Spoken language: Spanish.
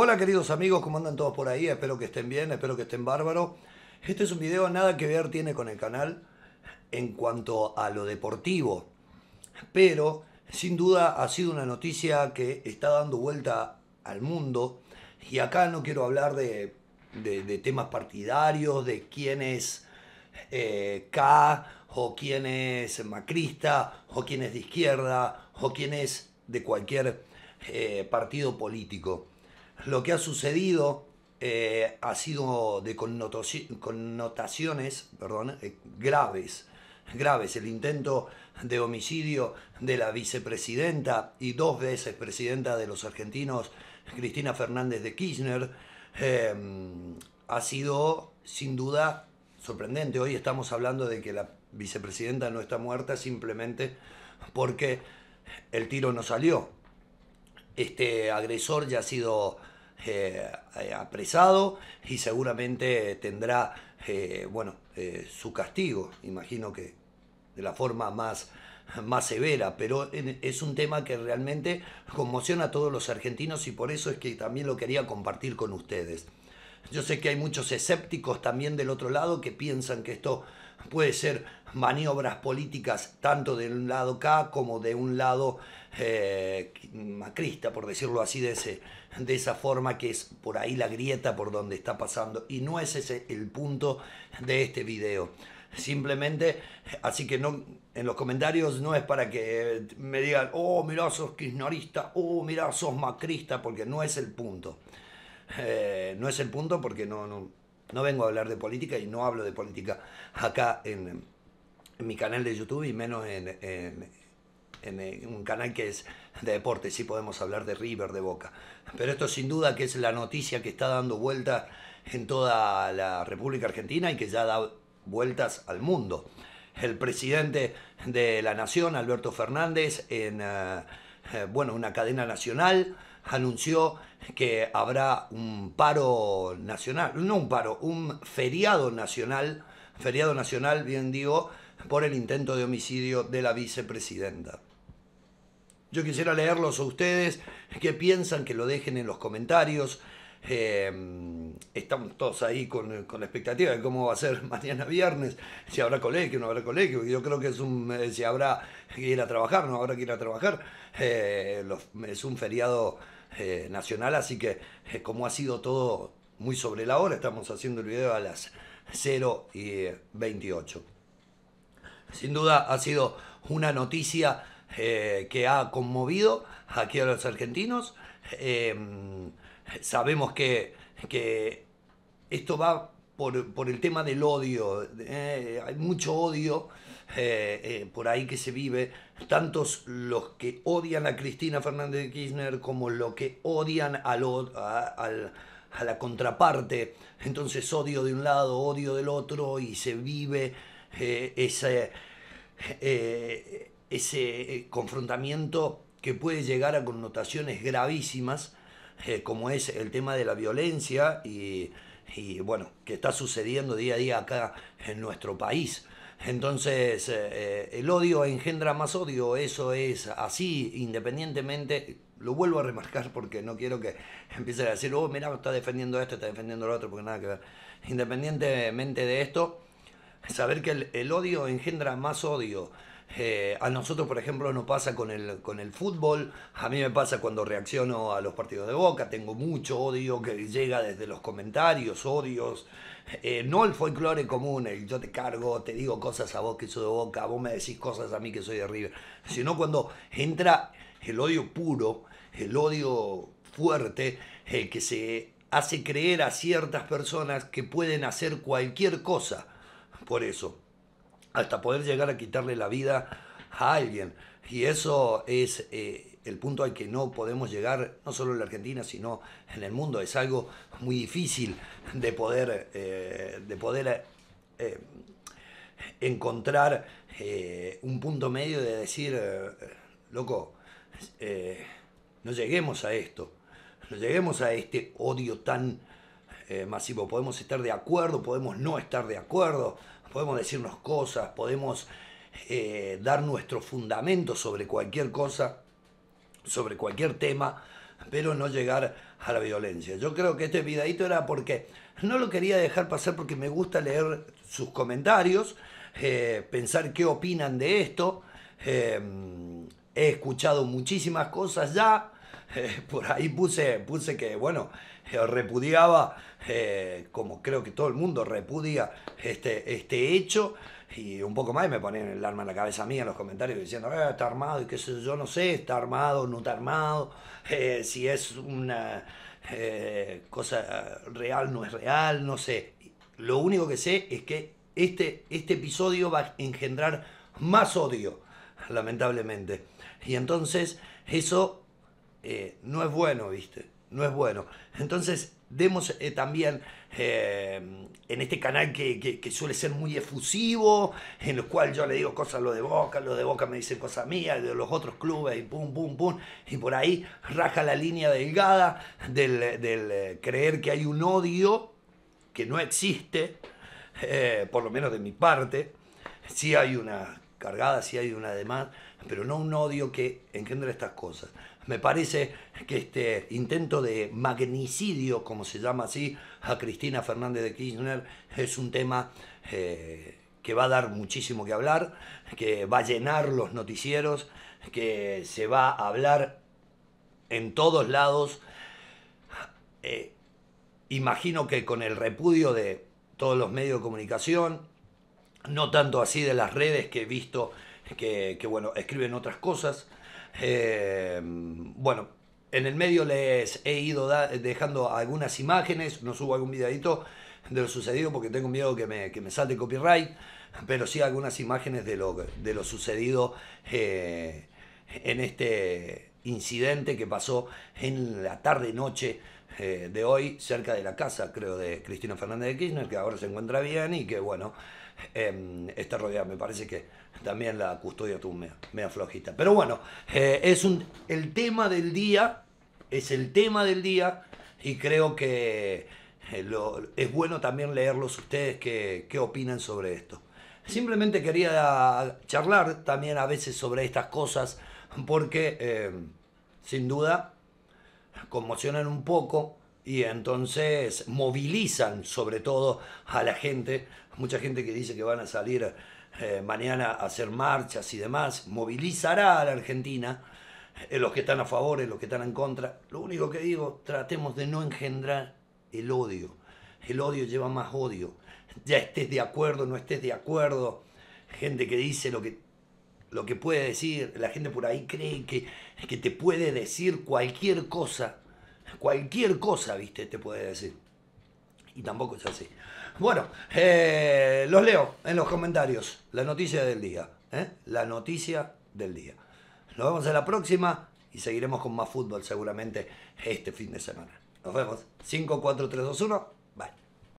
Hola queridos amigos, ¿cómo andan todos por ahí? Espero que estén bien, espero que estén bárbaros. Este es un video nada que ver tiene con el canal en cuanto a lo deportivo, pero sin duda ha sido una noticia que está dando vuelta al mundo y acá no quiero hablar de, temas partidarios, de quién es eh, K o quién es macrista o quién es de izquierda o quién es de cualquier eh, partido político lo que ha sucedido eh, ha sido de connotaciones perdón, eh, graves, graves. El intento de homicidio de la vicepresidenta y dos veces presidenta de los argentinos, Cristina Fernández de Kirchner, em, ha sido sin duda sorprendente. Hoy estamos hablando de que la vicepresidenta no está muerta simplemente porque el tiro no salió. Este agresor ya ha sido eh, eh, apresado y seguramente tendrá, eh, bueno, su castigo, imagino que de la forma más, más severa, pero es un tema que realmente conmociona a todos los argentinos y por eso es que también lo quería compartir con ustedes. Yo sé que hay muchos escépticos también del otro lado que piensan que esto puede ser maniobras políticas tanto de un lado K como de un lado eh, macrista, por decirlo así, de, ese, de esa forma que es por ahí la grieta por donde está pasando. Y no es ese el punto de este video. Simplemente, así que no, en los comentarios no es para que me digan, oh, mirá, sos kirchnerista, oh, mirá, sos macrista, porque no es el punto. Eh, no es el punto porque no, vengo a hablar de política y no hablo de política acá en, mi canal de YouTube y menos en, un canal que es de deporte. Sí podemos hablar de River, de Boca. Pero esto sin duda que es la noticia que está dando vueltas en toda la República Argentina y que ya da vueltas al mundo. El presidente de la Nación, Alberto Fernández, en... Eh, eh, bueno, una cadena nacional, anunció que habrá un paro nacional, no un paro, un feriado nacional, feriado nacional, bien digo, por el intento de homicidio de la vicepresidenta. Yo quisiera leerlos a ustedes que piensan que lo dejen en los comentarios, eh, estamos todos ahí con, la expectativa de cómo va a ser mañana viernes, si habrá colegio, no habrá colegio. Yo creo que es un, eh, si habrá que ir a trabajar, no habrá que ir a trabajar. Eh, es un feriado nacional, así que como ha sido todo muy sobre la hora, estamos haciendo el video a las 0 y 28. Sin duda ha sido una noticia que ha conmovido aquí a los argentinos sabemos que, esto va por, el tema del odio. Eh, hay mucho odio eh, eh, por ahí que se vive. Tantos los que odian a Cristina Fernández de Kirchner como los que odian a, la contraparte. Entonces odio de un lado, odio del otro y se vive ese confrontamiento que puede llegar a connotaciones gravísimas eh, como es el tema de la violencia y, y, bueno, que está sucediendo día a día acá en nuestro país. Entonces, eh, eh, el odio engendra más odio, eso es así, independientemente, lo vuelvo a remarcar porque no quiero que empiecen a decir, oh, mira, está defendiendo esto, está defendiendo lo otro, porque nada que ver. Independientemente de esto, saber que el odio engendra más odio, eh, a nosotros, por ejemplo, no pasa con el, con el fútbol, a mí me pasa cuando reacciono a los partidos de Boca, tengo mucho odio que llega desde los comentarios, odios, eh, no el folclore común, el yo te cargo, te digo cosas a vos que soy de Boca, vos me decís cosas a mí que soy de River, sino cuando entra el odio puro, el odio fuerte, que se hace creer a ciertas personas que pueden hacer cualquier cosa por eso hasta poder llegar a quitarle la vida a alguien. Y eso es eh, el punto al que no podemos llegar, no solo en la Argentina, sino en el mundo. Es algo muy difícil de poder, eh, de poder eh, encontrar un punto medio de decir, loco, no lleguemos a esto, no lleguemos a este odio tan masivo. Podemos estar de acuerdo, podemos no estar de acuerdo podemos decirnos cosas, podemos eh, dar nuestro fundamento sobre cualquier cosa, sobre cualquier tema, pero no llegar a la violencia. Yo creo que este videito era porque no lo quería dejar pasar porque me gusta leer sus comentarios, eh, pensar qué opinan de esto. Eh, he escuchado muchísimas cosas ya, por ahí puse, puse que, bueno, eh, repudiaba, eh, como creo que todo el mundo repudia este, este hecho, y un poco más, me ponen el arma en la cabeza mía en los comentarios diciendo, eh, está armado, y qué sé yo, no sé, está armado, no está armado, si es una cosa real, no es real, no sé. Lo único que sé es que este, este episodio va a engendrar más odio, lamentablemente. Y entonces eso eh, no es bueno, ¿viste? No es bueno. Entonces, demos eh, también eh, en este canal que, suele ser muy efusivo, en el cual yo le digo cosas a los de Boca, lo de Boca me dice cosas mías, de los otros clubes, y pum, pum, pum, y por ahí raja la línea delgada del, creer que hay un odio que no existe, por lo menos de mi parte, sí hay una cargada, sí hay una demás, pero no un odio que engendra estas cosas me parece que este intento de magnicidio, como se llama así, a Cristina Fernández de Kirchner es un tema eh, que va a dar muchísimo que hablar, que va a llenar los noticieros, que se va a hablar en todos lados. Eh, imagino que con el repudio de todos los medios de comunicación, no tanto así de las redes que he visto que, que bueno, escriben otras cosas, eh, bueno, en el medio les he ido dejando algunas imágenes, no subo algún videadito de lo sucedido porque tengo miedo que me, salte copyright, pero sí algunas imágenes de lo, de lo sucedido eh, en este incidente que pasó en la tarde-noche eh, de hoy cerca de la casa, creo, de Cristina Fernández de Kirchner, que ahora se encuentra bien y que, bueno, em, está rodeada. Me parece que también la custodia estuvo media, flojita. Pero bueno, eh, es un, el tema del día, es el tema del día y creo que eh, es bueno también leerlos ustedes que, qué opinan sobre esto. Simplemente quería charlar también a veces sobre estas cosas porque, em, sin duda, conmocionan un poco y entonces movilizan sobre todo a la gente, mucha gente que dice que van a salir eh, mañana a hacer marchas y demás, movilizará a la Argentina, eh, los que están a favor, los que están en contra. Lo único que digo, tratemos de no engendrar el odio. El odio lleva más odio. Ya estés de acuerdo, no estés de acuerdo, gente que dice lo que lo que puede decir. La gente por ahí cree que, que te puede decir cualquier cosa. Cualquier cosa, viste, te puede decir. Y tampoco es así. Bueno, eh, los leo en los comentarios. La noticia del día. ¿eh? La noticia del día. Nos vemos en la próxima y seguiremos con más fútbol seguramente este fin de semana. Nos vemos. 54321. 1.